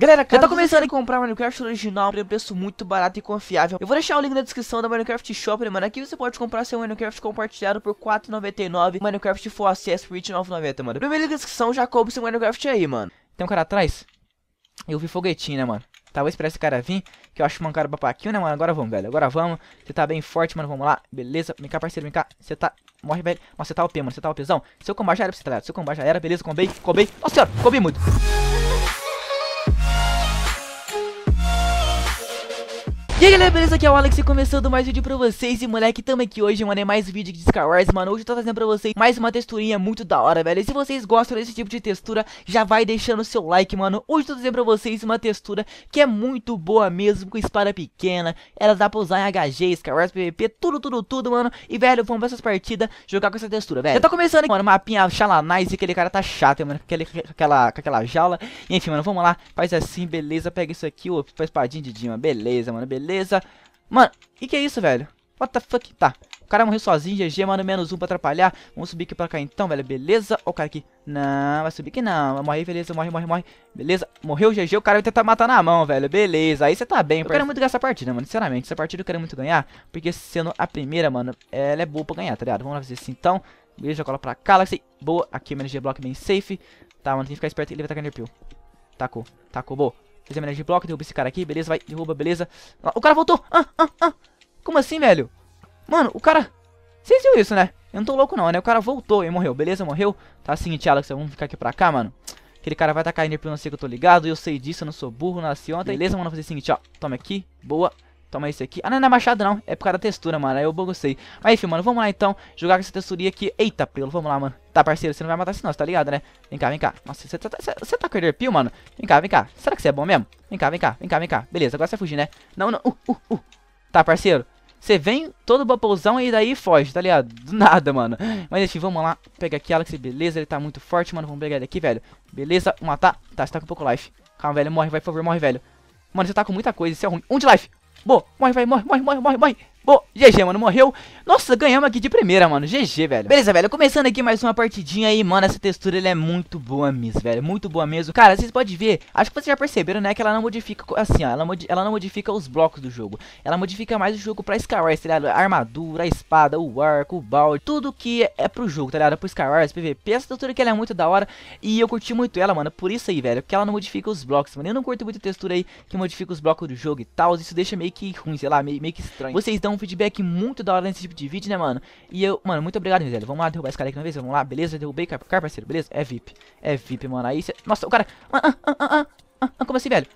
Galera, eu tô começando a comprar Minecraft original por um preço muito barato e confiável, eu vou deixar o link na descrição da Minecraft Shop, mano. Aqui você pode comprar seu Minecraft compartilhado por 4,99, Minecraft Full Access por 29,90, mano. Primeiro link na descrição, já coube seu Minecraft aí, mano. Tem um cara atrás? Eu vi foguetinho, né, mano? Tá, vou esperar esse cara vir, que eu acho um cara papaquinho, né, mano? Agora vamos, velho. Agora vamos. Você tá bem forte, mano. Vamos lá. Beleza. Vem cá, parceiro. Vem cá. Você tá... Morre, velho. Nossa, você tá OP, mano. Você tá OPzão. Seu combate já era pra você, tá ligado? Seu combate já era. Beleza, combei. Combei. Nossa senhora. Combei muito. E aí galera, beleza? Aqui é o Alex e começando mais vídeo pra vocês E moleque, tamo aqui hoje, mano, é mais vídeo de Star Wars, mano Hoje eu tô trazendo pra vocês mais uma texturinha muito da hora, velho E se vocês gostam desse tipo de textura, já vai deixando o seu like, mano Hoje eu tô trazendo pra vocês uma textura que é muito boa mesmo, com espada pequena Ela dá pra usar em HG, Star Wars, PVP, tudo, tudo, tudo, mano E velho, vamos pra essas partidas jogar com essa textura, velho Já tá começando aqui, mano, mapinha Xalanice, aquele cara tá chato, mano aquele, com, aquela, com aquela jaula Enfim, mano, vamos lá, faz assim, beleza, pega isso aqui, ó, espadinha de Dima, beleza, mano, beleza beleza. Mano, e que é isso, velho? What the fuck? Tá, o cara morreu sozinho, GG, mano, menos um pra atrapalhar. Vamos subir aqui pra cá então, velho, beleza? Ó o cara aqui. Não, vai subir aqui não. Morre, beleza, morre, morre, morre. Beleza, morreu o GG, o cara vai tentar matar na mão, velho. Beleza, aí você tá bem. Eu parceiro. quero muito ganhar essa partida, mano, sinceramente. Essa partida eu quero muito ganhar, porque sendo a primeira, mano, ela é boa pra ganhar, tá ligado? Vamos lá fazer assim então. Beleza, cola pra cá, Galaxy. Boa, aqui o MNG Block bem safe. Tá, mano, tem que ficar esperto, ele vai tacar Nerpeel. Tacou, tacou, boa. Fazer homenagem de bloco, derruba esse cara aqui, beleza, vai, derruba, beleza. Ah, o cara voltou! Ah, ah, ah. Como assim, velho? Mano, o cara... Vocês viram isso, né? Eu não tô louco não, né? O cara voltou e morreu, beleza? Morreu. Tá seguinte, assim, Alex, vamos ficar aqui pra cá, mano. Aquele cara vai tá caindo pra não sei que eu tô ligado. Eu sei disso, eu não sou burro, nasci ontem. Beleza, mano? Vou fazer o seguinte, ó. Toma aqui. Boa. Toma esse aqui. Ah, não, não é machado não. É por causa da textura, mano. Aí eu gostei. Mas enfim, mano, vamos lá então. Jogar com essa texturinha aqui. Eita, pelo, vamos lá, mano. Tá, parceiro, você não vai matar esse nosso, tá ligado, né? Vem cá, vem cá. Nossa, você tá, você tá com Elder Peel, mano? Vem cá, vem cá. Será que você é bom mesmo? Vem cá, vem cá, vem cá, vem cá. Beleza, agora você vai fugir, né? Não, não. Uh, uh, uh. Tá, parceiro. Você vem todo bubblezão e daí foge, tá ligado? Do nada, mano. Mas enfim, vamos lá. Pega aqui, Alex. Beleza, ele tá muito forte, mano. Vamos pegar ele aqui, velho. Beleza, matar. Tá, você tá com pouco life. Calma, velho. Morre, vai, por favor, morre, velho. Mano, você tá com muita coisa, isso é ruim. Um de life. 冇，喂喂喂喂。喂喂喂 Bom, GG, mano, morreu. Nossa, ganhamos aqui de primeira, mano. GG, velho. Beleza, velho. Começando aqui mais uma partidinha aí, mano. Essa textura, ela é muito boa mesmo, velho. Muito boa mesmo. Cara, vocês podem ver. Acho que vocês já perceberam, né? Que ela não modifica, assim, ó. Ela, ela não modifica os blocos do jogo. Ela modifica mais o jogo pra Skywars, tá ligado? A armadura, a espada, o arco, o balde. Tudo que é pro jogo, tá ligado? Pro Skywars, PVP. Essa textura que ela é muito da hora. E eu curti muito ela, mano. Por isso aí, velho. Porque ela não modifica os blocos, mano. Eu não curto muito a textura aí que modifica os blocos do jogo e tal. Isso deixa meio que ruim, sei lá. Meio, meio que estranho. Vocês dão um feedback muito da hora nesse tipo de vídeo, né, mano? E eu, mano, muito obrigado, velho Vamos lá derrubar esse cara aqui uma vez, vamos lá, beleza? Derrubei, cara, parceiro, beleza? É VIP. É VIP, mano. Aí você. Nossa, o cara... Ah, ah, ah, ah, ah, como assim, velho?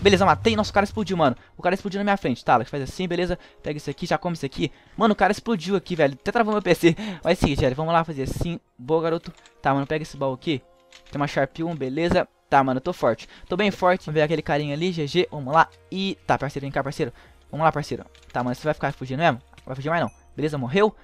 Beleza, matei. Nossa, o cara explodiu, mano. O cara explodiu na minha frente. Tá, faz assim, beleza. Pega isso aqui, já come isso aqui. Mano, o cara explodiu aqui, velho. Até travou meu PC. Mas sim velho. Vamos lá fazer assim. Boa, garoto. Tá, mano, pega esse baú aqui. Tem uma Sharp 1, beleza. Tá, mano, eu tô forte. Tô bem forte. Vamos ver aquele carinha ali, GG. Vamos lá. E... Tá, parceiro, vem cá, parceiro. Vamos lá, parceiro. Tá, mano, você vai ficar fugindo mesmo? Vai fugir mais não. Beleza, morreu.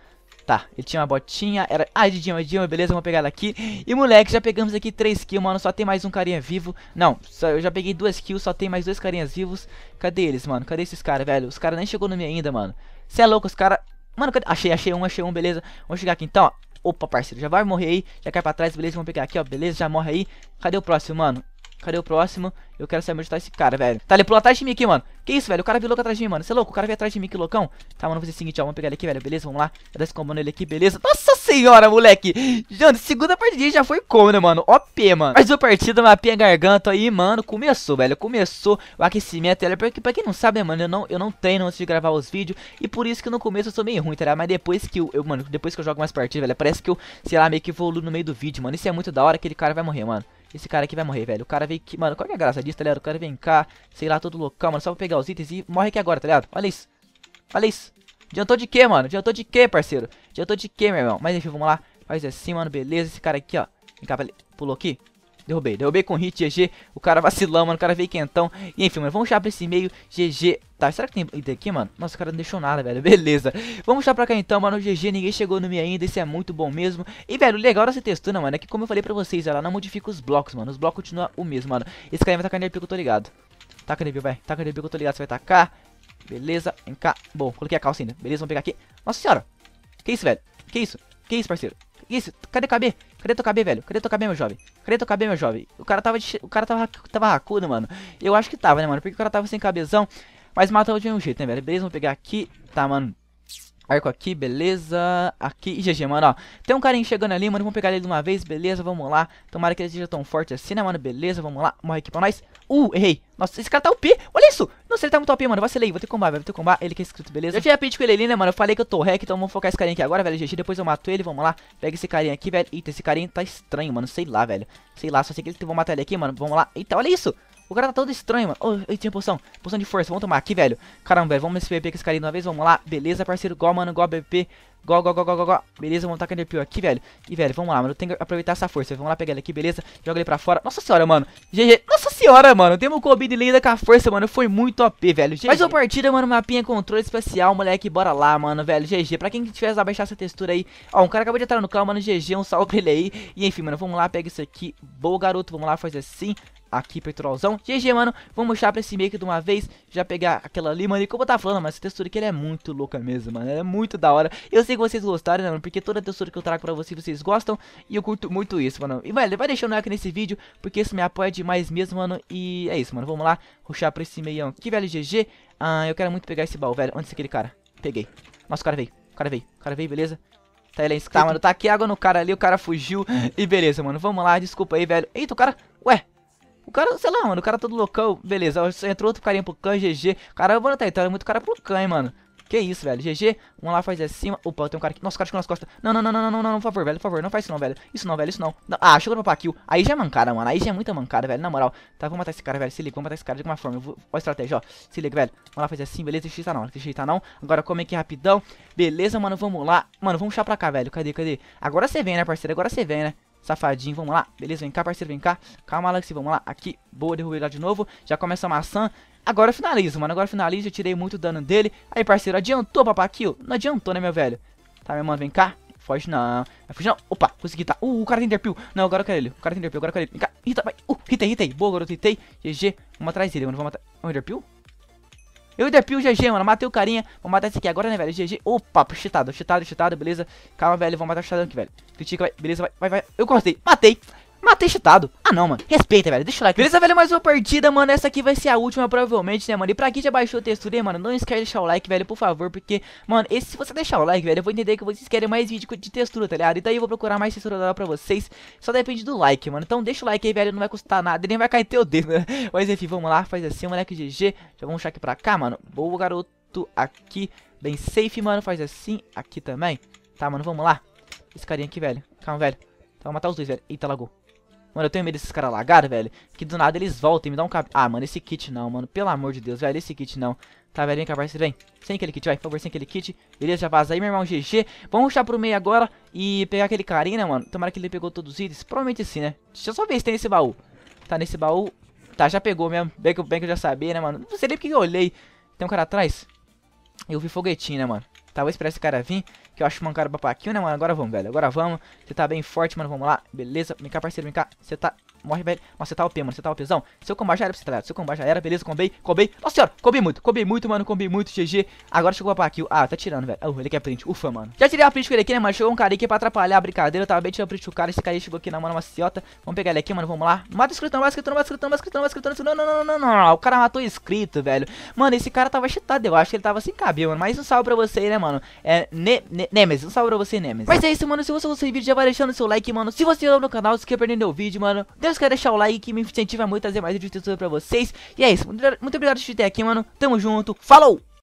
Tá, ele tinha uma botinha, era... Ah, de Dima, de beleza, vamos pegar ela aqui. E, moleque, já pegamos aqui 3 kills, mano, só tem mais um carinha vivo. Não, só, eu já peguei 2 kills, só tem mais dois carinhas vivos. Cadê eles, mano? Cadê esses caras, velho? Os caras nem chegou no meio ainda, mano. Cê é louco, os caras... Mano, cadê? Achei, achei um, achei um, beleza. Vamos chegar aqui então, ó. Opa, parceiro, já vai morrer aí, já cai pra trás, beleza, vamos pegar aqui, ó, beleza, já morre aí. Cadê o próximo, mano? Cadê o próximo? Eu quero saber onde tá esse cara, velho. Tá, ele pulou atrás de mim aqui, mano. Que isso, velho? O cara veio louco atrás de mim, mano. Você é louco? O cara veio atrás de mim, que loucão. Tá, mano, vou fazer o seguinte, ó. Vamos pegar ele aqui, velho. Beleza, vamos lá. Vou dar esse combo nele aqui, beleza. Nossa senhora, moleque. Jano, segunda partida já foi como, né, mano. OP, mano. Mais uma partida, mapinha garganta aí, mano. Começou, velho. Começou o aquecimento. Ela, é porque, pra quem não sabe, né, mano, eu não, eu não treino antes de gravar os vídeos. E por isso que no começo eu sou meio ruim, tá ligado? Mas depois que eu, eu, mano, depois que eu jogo mais partidas, velho, parece que eu, sei lá, meio que evoluo no meio do vídeo, mano. Isso é muito da hora, aquele cara vai morrer, mano. Esse cara aqui vai morrer, velho. O cara vem aqui, mano, qual que é a graça disso, tá ligado? O cara vem cá, sei lá, todo local, mano, só pra pegar os itens e morre aqui agora, tá ligado? Olha isso. Olha isso. Adiantou de quê, mano? Adiantou de quê, parceiro? Adiantou de quê, meu irmão? Mas enfim, vamos lá. Faz assim, mano, beleza. Esse cara aqui, ó. Vem cá, pulou aqui. Derrubei, derrubei com hit, GG. O cara vacilão, mano. O cara veio quentão. E enfim, mano, vamos já pra esse meio GG. Tá, será que tem item aqui, mano? Nossa, o cara não deixou nada, velho. Beleza. Vamos já pra cá então, mano. GG, ninguém chegou no meio ainda. Isso é muito bom mesmo. E, velho, o legal essa textura, mano, é que como eu falei pra vocês, ela não modifica os blocos, mano. Os blocos continuam o mesmo, mano. Esse cara vai tacar nele, porque eu tô ligado. Taca nele, vai. Taca nele, porque eu tô ligado. Você vai tacar. Beleza, vem cá. Bom, coloquei a calça ainda. Beleza, vamos pegar aqui. Nossa senhora. Que isso, velho? Que isso? Que isso, parceiro? Isso, cadê KB? Cadê teu KB, velho? Cadê teu KB, meu jovem? Cadê teu KB, meu jovem? O cara tava, de... o cara tava, tava racudo, mano. Eu acho que tava, né, mano? Porque o cara tava sem cabezão. Mas matou de um jeito, né, velho? Beleza, vamos pegar aqui. Tá, mano. Arco aqui, beleza. Aqui, GG, mano, ó. Tem um carinha chegando ali, mano. Vamos pegar ele de uma vez, beleza, vamos lá. Tomara que ele seja tão forte assim, né, mano? Beleza, vamos lá. Morre aqui pra nós. Uh, errei. Nossa, esse cara tá OP. Olha isso. Nossa, ele tá muito OP, mano. Vacilei. Vou ter que combar, velho. Vou ter que combar. Ele que é escrito, beleza? Eu tinha pedido com ele ali, né, mano? Eu falei que eu tô hack, então vamos focar esse carinha aqui agora, velho. GG, depois eu mato ele. Vamos lá. Pega esse carinha aqui, velho. Eita, esse carinha tá estranho, mano. Sei lá, velho. Sei lá, só sei que ele... Vou matar ele aqui, mano. Vamos lá. Eita, olha isso. O cara tá todo estranho, mano. Oh, eu tinha poção. Poção de força, vamos tomar aqui, velho. Caramba, velho, vamos nesse BP que esse cara de uma vez, vamos lá. Beleza, parceiro, gol, mano, gol, BP. Gol, gol, gol, gol, gol, Beleza, vamos tacar Enderpeel aqui, velho. E, velho, vamos lá, mano. Tem que aproveitar essa força. Vamos lá pegar ele aqui, beleza. Joga ele pra fora. Nossa senhora, mano. GG. Nossa senhora, mano. Temos um Kobe de lenda com a força, mano. Foi muito OP, velho. GG. Mais uma partida, mano. Mapinha controle especial, moleque. Bora lá, mano, velho. GG. Pra quem tiver baixar essa textura aí. Ó, um cara acabou de entrar no carro, mano. GG. Um salve pra ele aí. E, enfim, mano, vamos lá. Pega isso aqui. Boa, garoto. Vamos lá, fazer assim aqui, petrolzão. GG, mano, vamos mostrar pra esse make de uma vez, já pegar aquela ali, mano, e como eu tava falando, mas essa textura aqui é muito louca mesmo, mano, ela é muito da hora. Eu sei que vocês gostaram, né, mano, porque toda textura que eu trago pra vocês, vocês gostam, e eu curto muito isso, mano. E, vai vai deixando o like nesse vídeo, porque isso me apoia demais mesmo, mano, e é isso, mano, vamos lá, ruxar pra esse meião aqui, velho, GG. Ah, eu quero muito pegar esse baú, velho, onde é aquele cara? Peguei. Nossa, o cara veio, o cara veio, o cara veio, beleza? Tá, ele é tá, mano, tá aqui água no cara ali, o cara fugiu, e beleza, mano, vamos lá, desculpa aí, velho. Eita, o cara, ué, o cara, sei lá, mano, o cara todo loucão, beleza. Entrou outro carinha pro Khan, GG. Caramba, mano, tá é muito cara pro Khan, hein, mano. Que isso, velho. GG. Vamos lá, faz acima. Opa, tem um cara aqui. Nossa, o cara chegou nas costas. Não, não, não, não, não, não, não, por favor, velho. Por favor, não faz isso não, velho. Isso não, velho, isso não. não. Ah, chegou no papaquil. Aí já é mancada, mano. Aí já é muita mancada, velho. Na moral. Tá, vamos matar esse cara, velho. Se liga, vamos matar esse cara de alguma forma. Eu vou... Olha a estratégia, ó. Se liga, velho. Vamos lá, faz assim, beleza. Deixa tá não. Deixa tá não. Agora come aqui rapidão. Beleza, mano. Vamos lá. Mano, vamos chá pra cá, velho. Cadê, cadê? Agora você vem, né, parceiro? Agora você vem, né? Safadinho, vamos lá. Beleza, vem cá, parceiro, vem cá. Calma, Alex, vamos lá. Aqui, boa, derrubei lá de novo. Já começa a maçã. Agora finaliza, mano. Agora finaliza. Eu tirei muito dano dele. Aí, parceiro, adiantou, papaquio? Não adiantou, né, meu velho? Tá, meu mano, vem cá. Foge não. Vai fugir não. Opa, consegui, tá. Uh, o cara tem interpil. Não, agora eu quero ele. O cara tem interpil, agora eu quero ele. Vem cá. Rita, vai. Uh, hitei, hitei. Boa, garoto, hitei. GG. Vamos atrás dele, mano. Vamos atrás. É um eu depio o GG, mano. Matei o carinha. Vou matar esse aqui agora, né, velho? GG. Opa, cheatado, cheatado, cheatado, beleza. Calma, velho. Vou matar o cheatado aqui, velho. Critica, vai. Beleza, vai, vai, vai. Eu cortei. Matei. Matei chutado. Ah, não, mano. Respeita, velho. Deixa o like. Beleza, velho? Mais uma partida, mano. Essa aqui vai ser a última, provavelmente, né, mano? E pra quem já baixou a textura, hein, mano, não esquece de deixar o like, velho, por favor. Porque, mano, esse, se você deixar o like, velho, eu vou entender que vocês querem mais vídeo de textura, tá ligado? E então daí eu vou procurar mais textura da pra vocês. Só depende do like, mano. Então deixa o like aí, velho. Não vai custar nada e nem vai cair teu dedo, né? Mas enfim, vamos lá. Faz assim, moleque GG. Já vamos achar aqui pra cá, mano. Boa, garoto. Aqui. Bem safe, mano. Faz assim. Aqui também. Tá, mano, vamos lá. Esse carinha aqui, velho. Calma, velho. Então, matar os dois, velho. Eita, lagou. Mano, eu tenho medo desses caras lagados, velho. Que do nada eles voltam e me dão um cap... Ah, mano, esse kit não, mano. Pelo amor de Deus, velho. Esse kit não. Tá, velho, vem cá, parceiro, vem. Sem aquele kit, vai, por favor, sem aquele kit. Beleza, já vaza aí, meu irmão, GG. Vamos puxar pro meio agora e pegar aquele carinha, né, mano? Tomara que ele pegou todos os itens. Provavelmente sim, né? Deixa eu só ver se tem nesse baú. Tá nesse baú. Tá, já pegou mesmo. Bem que, bem que eu já sabia, né, mano? Não sei nem porque eu olhei. Tem um cara atrás. Eu vi foguetinho, né, mano? Tá, vou esperar esse cara vir que eu acho um pra paquinho, né, mano? Agora vamos, velho. Agora vamos. Você tá bem forte, mano. Vamos lá. Beleza. Vem cá, parceiro. Vem cá. Você tá morre, velho. Nossa, você tá OP, mano. Você tá OPzão. Seu combate já era pra você, tá ligado? Seu combate já era, beleza. Combei, combei. Nossa senhora, combei muito. Combei muito, mano. Combei muito, GG. Agora chegou pra kill. Ah, tá tirando, velho. Oh, ele quer print. Ufa, mano. Já tirei a print com ele aqui, né, mano? Chegou um cara aqui pra atrapalhar a brincadeira. Eu tava bem tirando print com o cara. Esse cara aí chegou aqui na mano, uma ciota. Vamos pegar ele aqui, mano. Vamos lá. Mata o inscrito, não, mata o escrito não, mata o inscrito, não, mata o não, mata o inscrito. Não, não, não, não, não, não. O cara matou o inscrito, velho. Mano, esse cara tava chitado. Eu acho que ele tava sem cabelo, mano. Mas um salve pra você aí, né, mano? É, ne ne Nemes. Um salve pra você, Nemes. Mas é isso, mano. Se você gostou vídeo, já vai deixando seu like, mano. Se você é novo no canal, se quer perder meu vídeo, mano, deixa mas quero deixar o like que me incentiva muito a fazer mais vídeos de tudo pra vocês. E é isso. Muito, muito obrigado por assistir até aqui, mano. Tamo junto. Falou!